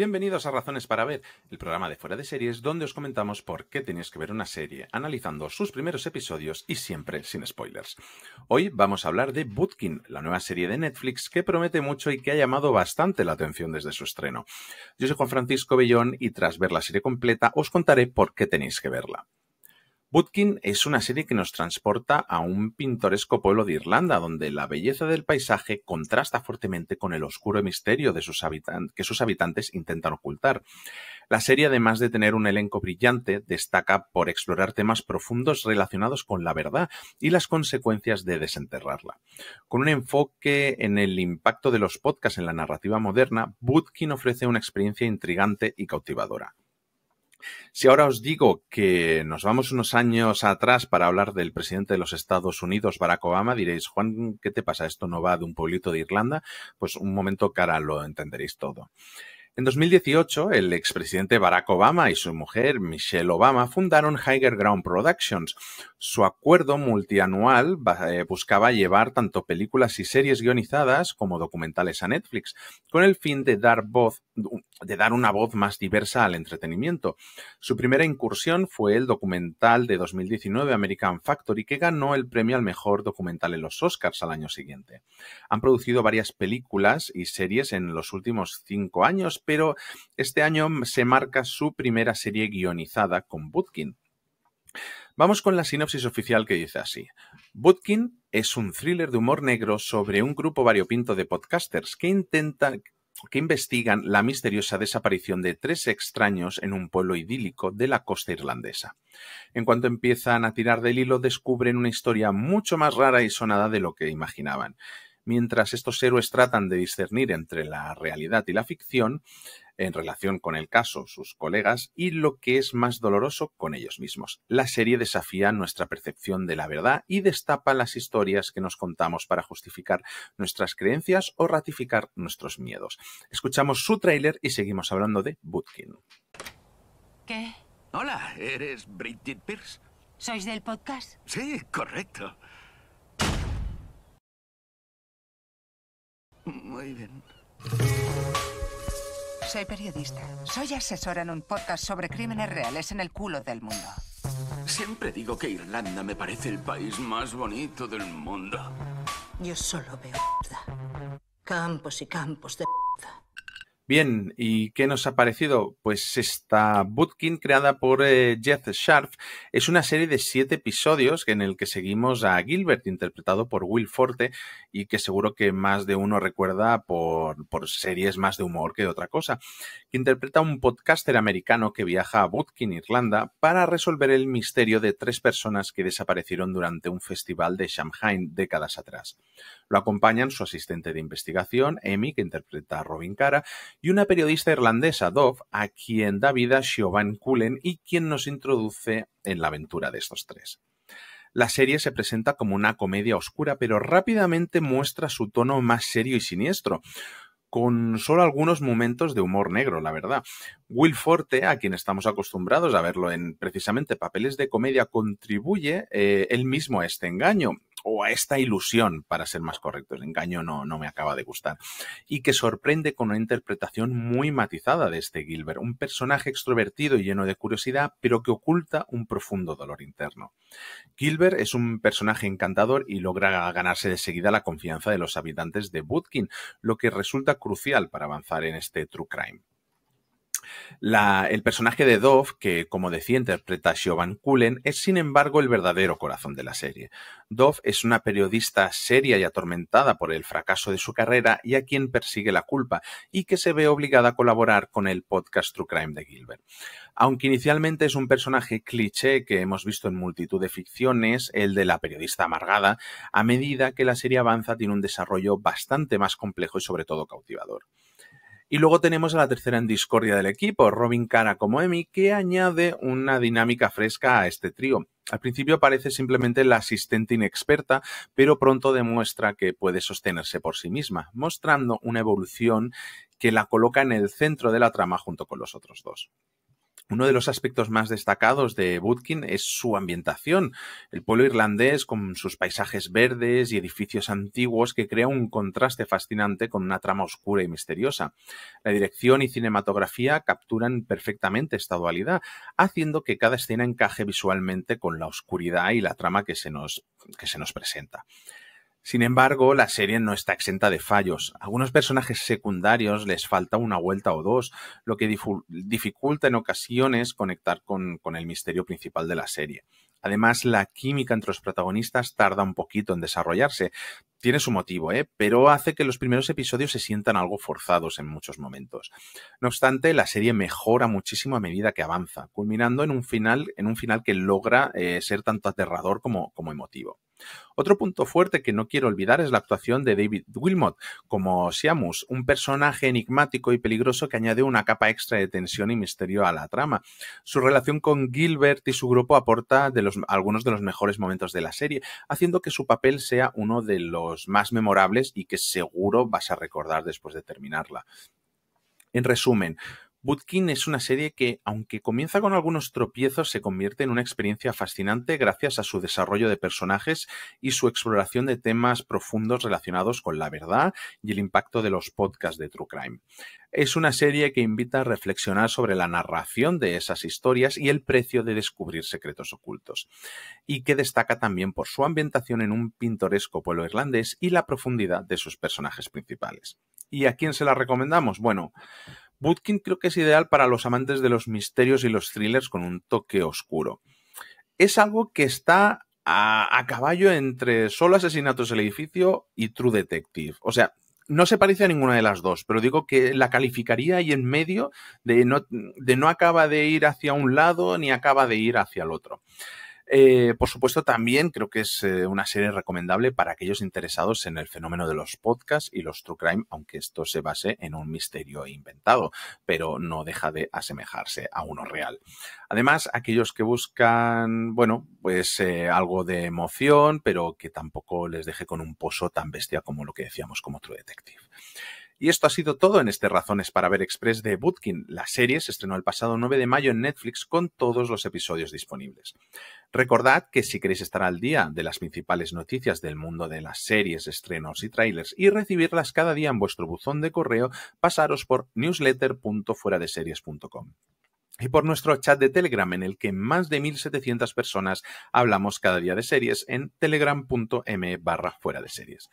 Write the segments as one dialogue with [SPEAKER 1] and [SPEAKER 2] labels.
[SPEAKER 1] Bienvenidos a Razones para Ver, el programa de fuera de series donde os comentamos por qué tenéis que ver una serie, analizando sus primeros episodios y siempre sin spoilers. Hoy vamos a hablar de Bootkin, la nueva serie de Netflix que promete mucho y que ha llamado bastante la atención desde su estreno. Yo soy Juan Francisco Bellón y tras ver la serie completa os contaré por qué tenéis que verla bootkin es una serie que nos transporta a un pintoresco pueblo de Irlanda, donde la belleza del paisaje contrasta fuertemente con el oscuro misterio que sus habitantes intentan ocultar. La serie, además de tener un elenco brillante, destaca por explorar temas profundos relacionados con la verdad y las consecuencias de desenterrarla. Con un enfoque en el impacto de los podcasts en la narrativa moderna, Butkin ofrece una experiencia intrigante y cautivadora. Si ahora os digo que nos vamos unos años atrás para hablar del presidente de los Estados Unidos, Barack Obama, diréis, Juan, ¿qué te pasa? Esto no va de un pueblito de Irlanda. Pues un momento cara lo entenderéis todo. En 2018, el expresidente Barack Obama y su mujer Michelle Obama fundaron Higher Ground Productions. Su acuerdo multianual eh, buscaba llevar tanto películas y series guionizadas como documentales a Netflix, con el fin de dar de dar una voz más diversa al entretenimiento. Su primera incursión fue el documental de 2019 American Factory que ganó el premio al mejor documental en los Oscars al año siguiente. Han producido varias películas y series en los últimos cinco años, pero este año se marca su primera serie guionizada con Butkin. Vamos con la sinopsis oficial que dice así. Butkin es un thriller de humor negro sobre un grupo variopinto de podcasters que intentan que investigan la misteriosa desaparición de tres extraños en un pueblo idílico de la costa irlandesa. En cuanto empiezan a tirar del hilo, descubren una historia mucho más rara y sonada de lo que imaginaban mientras estos héroes tratan de discernir entre la realidad y la ficción en relación con el caso, sus colegas y lo que es más doloroso con ellos mismos. La serie desafía nuestra percepción de la verdad y destapa las historias que nos contamos para justificar nuestras creencias o ratificar nuestros miedos. Escuchamos su tráiler y seguimos hablando de Butkin. ¿Qué? Hola, ¿eres Bridget Pierce? ¿Sois del podcast? Sí, correcto. Muy bien. Soy periodista. Soy asesora en un podcast sobre crímenes reales en el culo del mundo. Siempre digo que Irlanda me parece el país más bonito del mundo. Yo solo veo Campos y campos de Bien, ¿y qué nos ha parecido? Pues esta Bootkin creada por eh, Jeff Sharp es una serie de siete episodios en el que seguimos a Gilbert, interpretado por Will Forte, y que seguro que más de uno recuerda por, series más de humor que de otra cosa, que interpreta a un podcaster americano que viaja a Bootkin, Irlanda, para resolver el misterio de tres personas que desaparecieron durante un festival de Shanghai décadas atrás. Lo acompañan su asistente de investigación, Emmy, que interpreta a Robin Cara, y una periodista irlandesa, Dove, a quien da vida Siobhan Cullen y quien nos introduce en la aventura de estos tres. La serie se presenta como una comedia oscura, pero rápidamente muestra su tono más serio y siniestro, con solo algunos momentos de humor negro, la verdad. Will Forte, a quien estamos acostumbrados a verlo en precisamente papeles de comedia, contribuye eh, él mismo a este engaño, o a esta ilusión, para ser más correcto. El engaño no, no me acaba de gustar. Y que sorprende con una interpretación muy matizada de este Gilbert, un personaje extrovertido y lleno de curiosidad, pero que oculta un profundo dolor interno. Gilbert es un personaje encantador y logra ganarse de seguida la confianza de los habitantes de Budkin, lo que resulta crucial para avanzar en este true crime el personaje de Dove, que como decía interpreta Siobhan Cullen, es sin embargo el verdadero corazón de la serie. Dove es una periodista seria y atormentada por el fracaso de su carrera y a quien persigue la culpa, y que se ve obligada a colaborar con el podcast True Crime de Gilbert. Aunque inicialmente es un personaje cliché que hemos visto en multitud de ficciones, el de la periodista amargada, a medida que la serie avanza tiene un desarrollo bastante más complejo y sobre todo cautivador. Y luego tenemos a la tercera en discordia del equipo, Robin Cara como Emi, que añade una dinámica fresca a este trío. Al principio parece simplemente la asistente inexperta, pero pronto demuestra que puede sostenerse por sí misma, mostrando una evolución que la coloca en el centro de la trama junto con los otros dos. Uno de los aspectos más destacados de Butkin es su ambientación, el pueblo irlandés con sus paisajes verdes y edificios antiguos que crea un contraste fascinante con una trama oscura y misteriosa. La dirección y cinematografía capturan perfectamente esta dualidad, haciendo que cada escena encaje visualmente con la oscuridad y la trama que se nos, que se nos presenta. Sin embargo, la serie no está exenta de fallos. A algunos personajes secundarios les falta una vuelta o dos, lo que dificulta en ocasiones conectar con, el misterio principal de la serie. Además, la química entre los protagonistas tarda un poquito en desarrollarse. Tiene su motivo, ¿eh? pero hace que los primeros episodios se sientan algo forzados en muchos momentos. No obstante, la serie mejora muchísimo a medida que avanza, culminando en un final, que logra eh, ser tanto aterrador como emotivo. Otro punto fuerte que no quiero olvidar es la actuación de David Wilmot como Siamus, un personaje enigmático y peligroso que añade una capa extra de tensión y misterio a la trama. Su relación con Gilbert y su grupo aporta de algunos de los mejores momentos de la serie, haciendo que su papel sea uno de los más memorables y que seguro vas a recordar después de terminarla. En resumen, Bootkin es una serie que, aunque comienza con algunos tropiezos, se convierte en una experiencia fascinante gracias a su desarrollo de personajes y su exploración de temas profundos relacionados con la verdad y el impacto de los podcasts de True Crime. Es una serie que invita a reflexionar sobre la narración de esas historias y el precio de descubrir secretos ocultos, y que destaca también por su ambientación en un pintoresco pueblo irlandés y la profundidad de sus personajes principales. ¿Y a quién se la recomendamos? Bueno, Bootkin creo que es ideal para los amantes de los misterios y los thrillers con un toque oscuro. Es algo que está a, caballo entre solo asesinatos el edificio y True Detective. O sea, no se parece a ninguna de las dos, pero digo que la calificaría ahí en medio de no, de no acaba de ir hacia un lado ni acaba de ir hacia el otro. Eh, por supuesto, también creo que es eh, una serie recomendable para aquellos interesados en el fenómeno de los podcasts y los true crime, aunque esto se base en un misterio inventado, pero no deja de asemejarse a uno real. Además, aquellos que buscan, bueno, pues eh, algo de emoción, pero que tampoco les deje con un pozo tan bestia como lo que decíamos como True Detective. Y esto ha sido todo en este Razones para Ver Express de Butkin. La serie se estrenó el pasado 9 de mayo en Netflix con todos los episodios disponibles. Recordad que si queréis estar al día de las principales noticias del mundo de las series, estrenos y trailers y recibirlas cada día en vuestro buzón de correo, pasaros por newsletter.fueradeseries.com y por nuestro chat de Telegram, en el que más de 1.700 personas hablamos cada día de series en telegram.me barra fuera de series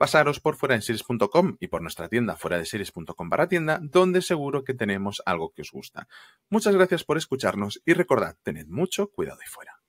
[SPEAKER 1] pasaros por fuera de series.com y por nuestra tienda fuera de series.com para tienda, donde seguro que tenemos algo que os gusta. Muchas gracias por escucharnos y recordad, tened mucho cuidado y fuera.